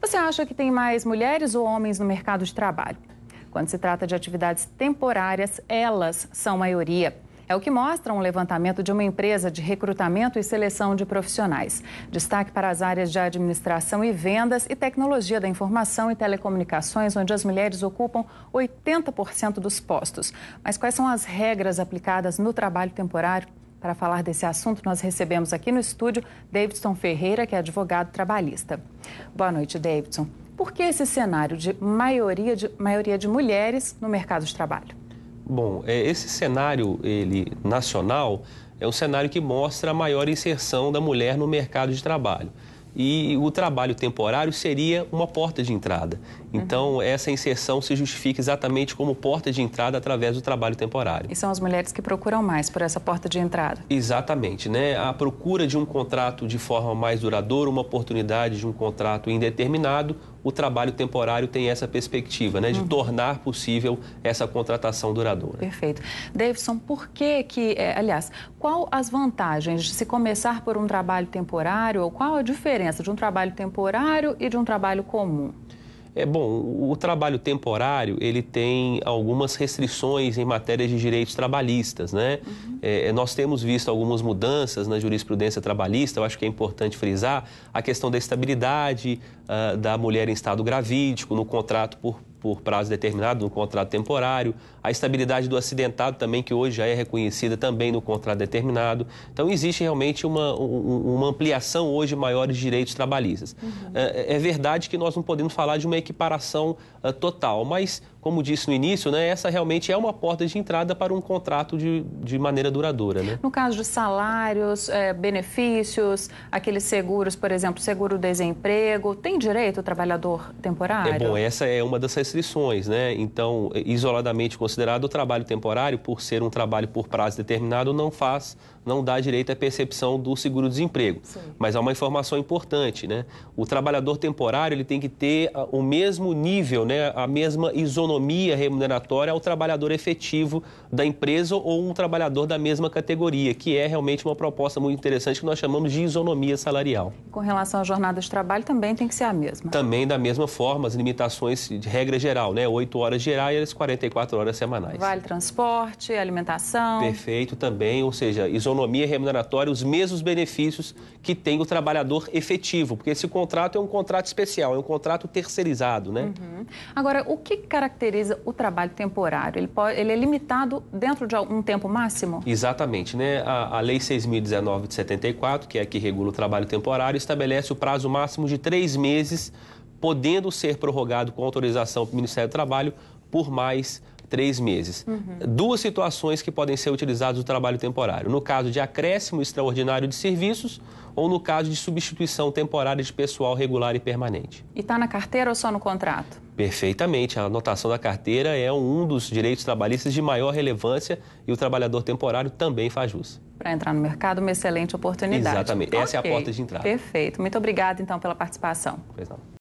Você acha que tem mais mulheres ou homens no mercado de trabalho? Quando se trata de atividades temporárias, elas são maioria. É o que mostra um levantamento de uma empresa de recrutamento e seleção de profissionais. Destaque para as áreas de administração e vendas e tecnologia da informação e telecomunicações, onde as mulheres ocupam 80% dos postos. Mas quais são as regras aplicadas no trabalho temporário para falar desse assunto, nós recebemos aqui no estúdio Davidson Ferreira, que é advogado trabalhista. Boa noite, Davidson. Por que esse cenário de maioria de, maioria de mulheres no mercado de trabalho? Bom, é, esse cenário ele nacional é um cenário que mostra a maior inserção da mulher no mercado de trabalho e o trabalho temporário seria uma porta de entrada. Então, uhum. essa inserção se justifica exatamente como porta de entrada através do trabalho temporário. E são as mulheres que procuram mais por essa porta de entrada? Exatamente, né? A procura de um contrato de forma mais duradoura, uma oportunidade de um contrato indeterminado, o trabalho temporário tem essa perspectiva, né, de uhum. tornar possível essa contratação duradoura. Perfeito. Davidson, por que que, é, aliás, qual as vantagens de se começar por um trabalho temporário ou qual a diferença de um trabalho temporário e de um trabalho comum? É bom, o trabalho temporário ele tem algumas restrições em matéria de direitos trabalhistas, né? Uhum. É, é, nós temos visto algumas mudanças na jurisprudência trabalhista. Eu acho que é importante frisar a questão da estabilidade uh, da mulher em estado gravídico no contrato por por prazo determinado no contrato temporário, a estabilidade do acidentado também, que hoje já é reconhecida também no contrato determinado. Então, existe realmente uma, uma ampliação hoje maior de direitos trabalhistas. Uhum. É, é, é, verdade que nós não podemos falar de uma equiparação uh, total, mas, como disse no início, né, essa realmente é uma porta de entrada para um contrato de, de maneira duradoura. Né? No caso de salários, é, benefícios, aqueles seguros, por exemplo, seguro-desemprego, tem direito o trabalhador temporário? É bom, essa é uma das restrições, né? Então, isoladamente considerado, o trabalho temporário, por ser um trabalho por prazo determinado, não faz não dá direito à percepção do seguro-desemprego. Mas há uma informação importante, né? O trabalhador temporário ele tem que ter ah, o mesmo nível, né? a mesma isonomia remuneratória ao trabalhador efetivo da empresa ou um trabalhador da mesma categoria, que é realmente uma proposta muito interessante que nós chamamos de isonomia salarial. Com relação à jornada de trabalho, também tem que ser a mesma. Também da mesma forma, as limitações de regra geral, né? 8 horas gerais e 44 horas semanais. Vale transporte, alimentação. Perfeito também, ou seja, isonomia economia remuneratória, os mesmos benefícios que tem o trabalhador efetivo, porque esse contrato é um contrato especial, é um contrato terceirizado, né? Uhum. Agora, o que caracteriza o trabalho temporário? Ele, pode, ele é limitado dentro de um tempo máximo? Exatamente, né? A, a Lei 6.019 de 74, que é a que regula o trabalho temporário, estabelece o prazo máximo de três meses, podendo ser prorrogado com autorização do Ministério do Trabalho por mais três meses. Uhum. Duas situações que podem ser utilizadas o trabalho temporário: no caso de acréscimo extraordinário de serviços ou no caso de substituição temporária de pessoal regular e permanente. E está na carteira ou só no contrato? Perfeitamente. A anotação da carteira é um dos direitos trabalhistas de maior relevância e o trabalhador temporário também faz jus. Para entrar no mercado, uma excelente oportunidade. Exatamente. Essa okay. é a porta de entrada. Perfeito. Muito obrigada, então, pela participação. Pois não.